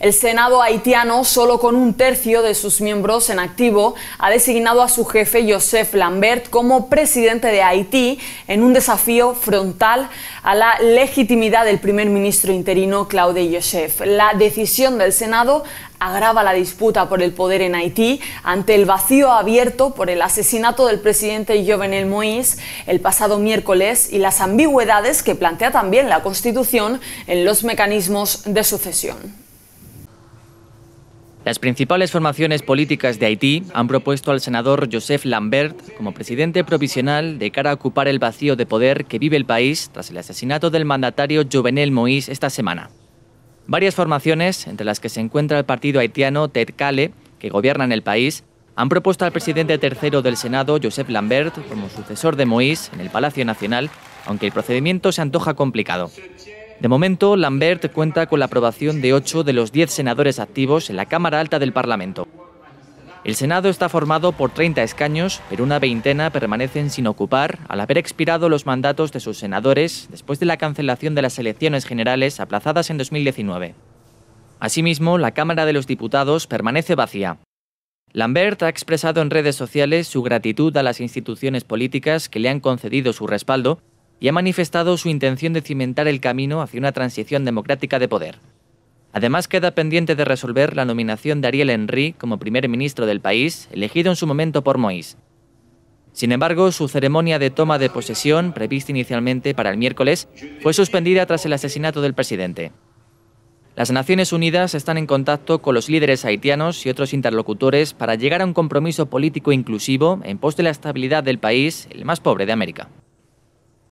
El Senado haitiano, solo con un tercio de sus miembros en activo, ha designado a su jefe Joseph Lambert como presidente de Haití en un desafío frontal a la legitimidad del primer ministro interino Claude Joseph. La decisión del Senado agrava la disputa por el poder en Haití ante el vacío abierto por el asesinato del presidente Jovenel Moïse el pasado miércoles y las ambigüedades que plantea también la Constitución en los mecanismos de sucesión. Las principales formaciones políticas de Haití han propuesto al senador Joseph Lambert como presidente provisional de cara a ocupar el vacío de poder que vive el país tras el asesinato del mandatario Jovenel Moïse esta semana. Varias formaciones, entre las que se encuentra el partido haitiano Kale, que gobierna en el país, han propuesto al presidente tercero del Senado, Joseph Lambert, como sucesor de Moïse en el Palacio Nacional, aunque el procedimiento se antoja complicado. De momento, Lambert cuenta con la aprobación de 8 de los 10 senadores activos en la Cámara Alta del Parlamento. El Senado está formado por 30 escaños, pero una veintena permanecen sin ocupar al haber expirado los mandatos de sus senadores después de la cancelación de las elecciones generales aplazadas en 2019. Asimismo, la Cámara de los Diputados permanece vacía. Lambert ha expresado en redes sociales su gratitud a las instituciones políticas que le han concedido su respaldo y ha manifestado su intención de cimentar el camino hacia una transición democrática de poder. Además, queda pendiente de resolver la nominación de Ariel Henry como primer ministro del país, elegido en su momento por Moïse. Sin embargo, su ceremonia de toma de posesión, prevista inicialmente para el miércoles, fue suspendida tras el asesinato del presidente. Las Naciones Unidas están en contacto con los líderes haitianos y otros interlocutores para llegar a un compromiso político inclusivo en pos de la estabilidad del país, el más pobre de América.